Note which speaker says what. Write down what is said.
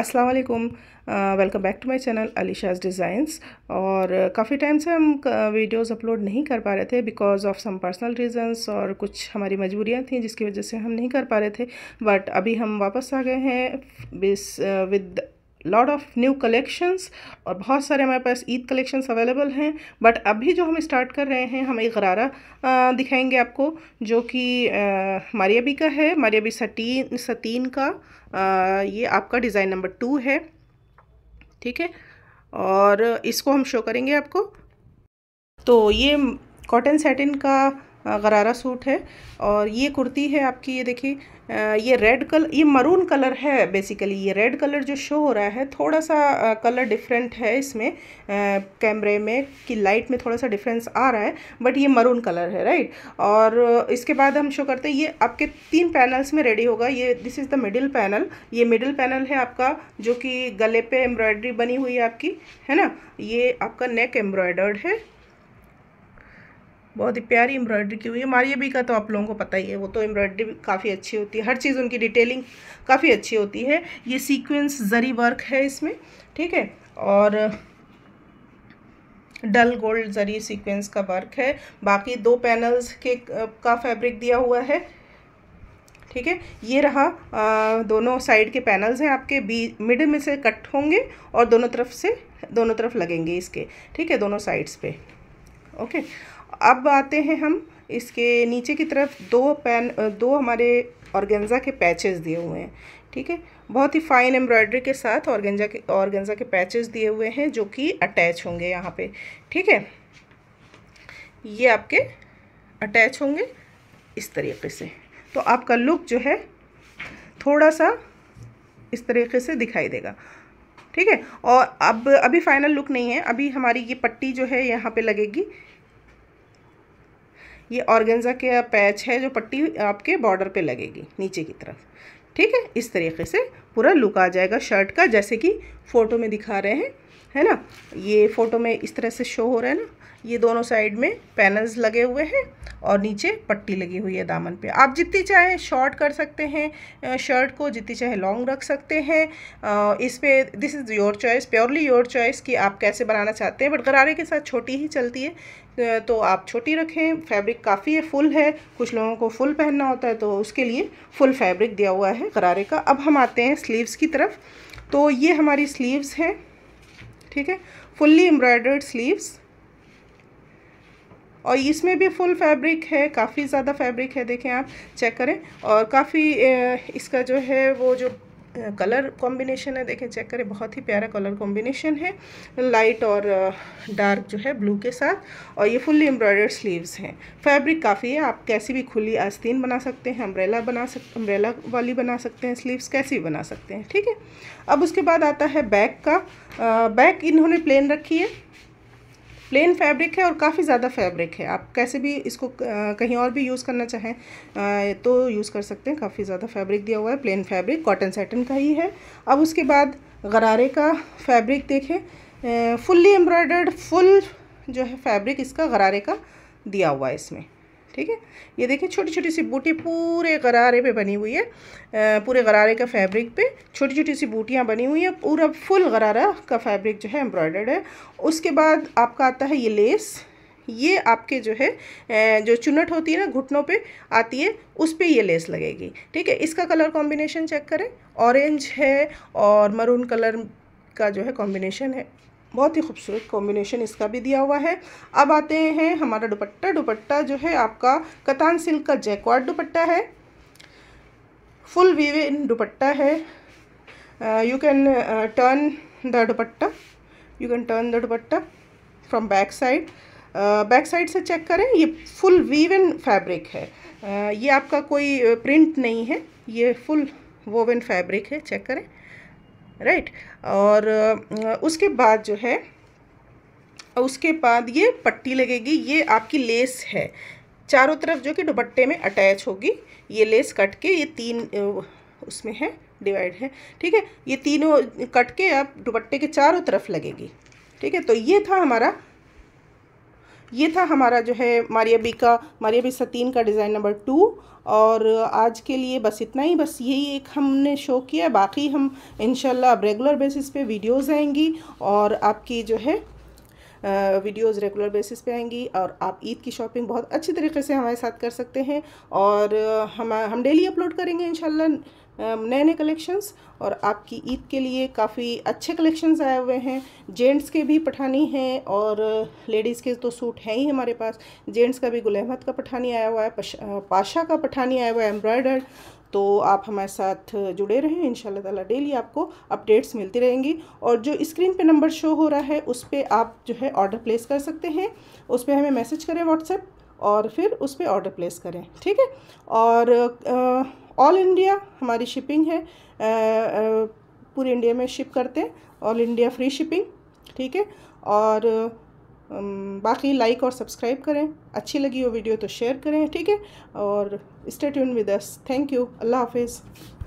Speaker 1: अस्सलाम वालेकुम welcome back to my channel Alisha's designs और uh, काफ़ी टाइम से हम वीडियोस uh, अपलोड नहीं कर पा रहे थे because of some personal reasons और कुछ हमारी मजबूरियां थी जिसकी वजह से हम नहीं कर पा रहे थे बट अभी हम वापस आ गए हैं with uh, lot of new collections और बहुत सारे हमारे पास ईद कलेक्शंस अवेलेबल हैं बट अभी जो हम स्टार्ट कर रहे हैं हम एक गरारा दिखाएंगे आपको जो कि मारियाबी का है मारियाबी सटीन सतीन का आ, ये आपका डिज़ाइन नंबर टू है ठीक है और इसको हम शो करेंगे आपको तो ये कॉटन सेटिन का गरारा सूट है और ये कुर्ती है आपकी ये देखिए ये रेड कलर ये मरून कलर है बेसिकली ये रेड कलर जो शो हो रहा है थोड़ा सा कलर डिफरेंट है इसमें कैमरे में कि लाइट में थोड़ा सा डिफरेंस आ रहा है बट ये मरून कलर है राइट और इसके बाद हम शो करते हैं ये आपके तीन पैनल्स में रेडी होगा ये this is the middle panel ये मिडिल पैनल है आपका जो कि गले पे एम्ब्रॉयडरी बनी हुई है आपकी है ना ये आपका नेक एम्ब्रॉयडर्ड है बहुत ही प्यारी एम्ब्रॉयडरी की हुई है भी का तो आप लोगों को पता ही है वो तो एम्ब्रॉयडरी काफ़ी अच्छी होती है हर चीज़ उनकी डिटेलिंग काफ़ी अच्छी होती है ये सीक्वेंस जरी वर्क है इसमें ठीक है और डल गोल्ड जरी सीक्वेंस का वर्क है बाकी दो पैनल्स के का फैब्रिक दिया हुआ है ठीक है ये रहा आ, दोनों साइड के पैनल्स हैं आपके बी मिड में से कट होंगे और दोनों तरफ से दोनों तरफ लगेंगे इसके ठीक है दोनों साइड्स पे ओके अब आते हैं हम इसके नीचे की तरफ दो पैन दो हमारे ऑर्गेंजा के पैचेस दिए हुए हैं ठीक है बहुत ही फाइन एम्ब्रॉयडरी के साथ ऑर्गेंजा के ऑर्गेंजा के पैचेस दिए हुए हैं जो कि अटैच होंगे यहाँ पे ठीक है ये आपके अटैच होंगे इस तरीके से तो आपका लुक जो है थोड़ा सा इस तरीके से दिखाई देगा ठीक है और अब अभी फाइनल लुक नहीं है अभी हमारी ये पट्टी जो है यहाँ पे लगेगी ये ऑर्गेन्जा के पैच है जो पट्टी आपके बॉर्डर पे लगेगी नीचे की तरफ ठीक है इस तरीके से पूरा लुक आ जाएगा शर्ट का जैसे कि फ़ोटो में दिखा रहे हैं है ना ये फ़ोटो में इस तरह से शो हो रहा है ना ये दोनों साइड में पैनल्स लगे हुए हैं और नीचे पट्टी लगी हुई है दामन पे आप जितनी चाहे शॉर्ट कर सकते हैं शर्ट को जितनी चाहे लॉन्ग रख सकते हैं इस पर this is your choice purely your choice कि आप कैसे बनाना चाहते हैं बट गरारे के साथ छोटी ही चलती है तो आप छोटी रखें फैब्रिक काफ़ी है फुल है कुछ लोगों को फुल पहनना होता है तो उसके लिए फुल फैब्रिक दिया हुआ है गरारे का अब हम आते हैं स्लीव्स की तरफ तो ये हमारी स्लीव्स हैं ठीक है फुल्ली एम्ब्रॉयडर्ड स्लीव्स और इसमें भी फुल फैब्रिक है काफ़ी ज़्यादा फैब्रिक है देखें आप चेक करें और काफ़ी इसका जो है वो जो कलर कॉम्बिनेशन है देखें चेक करें बहुत ही प्यारा कलर कॉम्बिनेशन है लाइट और डार्क जो है ब्लू के साथ और ये फुल्ली एम्ब्रॉयडर्ड स्लीव्स हैं फैब्रिक काफ़ी है आप कैसी भी खुली आस्तीन बना सकते हैं अम्ब्रेला बना सक अम्ब्रेला वाली बना सकते हैं स्लीव्स कैसी भी बना सकते हैं ठीक है अब उसके बाद आता है बैक का बैक इन्होंने प्लेन रखी है प्लेन फैब्रिक है और काफ़ी ज़्यादा फैब्रिक है आप कैसे भी इसको कहीं और भी यूज़ करना चाहें तो यूज़ कर सकते हैं काफ़ी ज़्यादा फैब्रिक दिया हुआ है प्लेन फैब्रिक कॉटन सेटन का ही है अब उसके बाद गरारे का फैब्रिक देखें फुल्ली एम्ब्रॉयडर्ड फुल जो है फैब्रिक इसका गरारे का दिया हुआ है इसमें ठीक है ये देखिए छोटी छोटी सी बूटी पूरे गरारे पे बनी हुई है पूरे गरारे का फैब्रिक पे छोटी छोटी सी बूटियाँ बनी हुई हैं पूरा फुल गरारा का फैब्रिक जो है एम्ब्रॉयडर्ड है उसके बाद आपका आता है ये लेस ये आपके जो है जो चुनट होती है ना घुटनों पे आती है उस पर ये लेस लगेगी ठीक है इसका कलर कॉम्बिनेशन चेक करें ऑरेंज है और मरून कलर का जो है कॉम्बिनेशन है बहुत ही खूबसूरत कॉम्बिनेशन इसका भी दिया हुआ है अब आते हैं हमारा दुपट्टा दुपट्टा जो है आपका कतान सिल्क का जैकवाड दुपट्टा है फुल वीव इन दुपट्टा है you can turn the dupatta you can turn the dupatta from back side back side से चेक करें ये फुल वीवन फैब्रिक है uh, ये आपका कोई प्रिंट नहीं है ये फुल वोवन फैब्रिक है चेक करें राइट और उसके बाद जो है उसके बाद ये पट्टी लगेगी ये आपकी लेस है चारों तरफ जो कि दुपट्टे में अटैच होगी ये लेस कट के ये तीन उसमें है डिवाइड है ठीक है ये तीनों कट के आप दुपट्टे के चारों तरफ लगेगी ठीक है तो ये था हमारा ये था हमारा जो है मारिया बी का मारिया बी सतीन का डिज़ाइन नंबर टू और आज के लिए बस इतना ही बस यही एक हमने शो किया बाकी हम इन अब रेगुलर बेसिस पे वीडियोज़ आएंगी और आपकी जो है वीडियोस रेगुलर बेसिस पे आएंगी और आप ईद की शॉपिंग बहुत अच्छी तरीके से हमारे साथ कर सकते हैं और हम हम डेली अपलोड करेंगे इनशाला नए नए कलेक्शंस और आपकी ईद के लिए काफ़ी अच्छे कलेक्शंस आए हुए हैं जेंट्स के भी पठानी हैं और लेडीज़ के तो सूट हैं ही हमारे पास जेंट्स का भी गुल अहमद का पठानी आया हुआ है पाशा का पठानी आया हुआ है एम्ब्रॉयडर्ड तो आप हमारे साथ जुड़े रहें इन ताला डेली आपको अपडेट्स मिलती रहेंगी और जो स्क्रीन पे नंबर शो हो रहा है उस पर आप जो है ऑर्डर प्लेस कर सकते हैं उस पर हमें मैसेज करें व्हाट्सएप और फिर उस पर ऑर्डर प्लेस करें ठीक है और आ, ऑल इंडिया हमारी शिपिंग है पूरे इंडिया में शिप करते हैं ऑल इंडिया फ्री शिपिंग ठीक है और बाकी लाइक और सब्सक्राइब करें अच्छी लगी हो वीडियो तो शेयर करें ठीक है और stay tune with us thank you Allah हाफिज़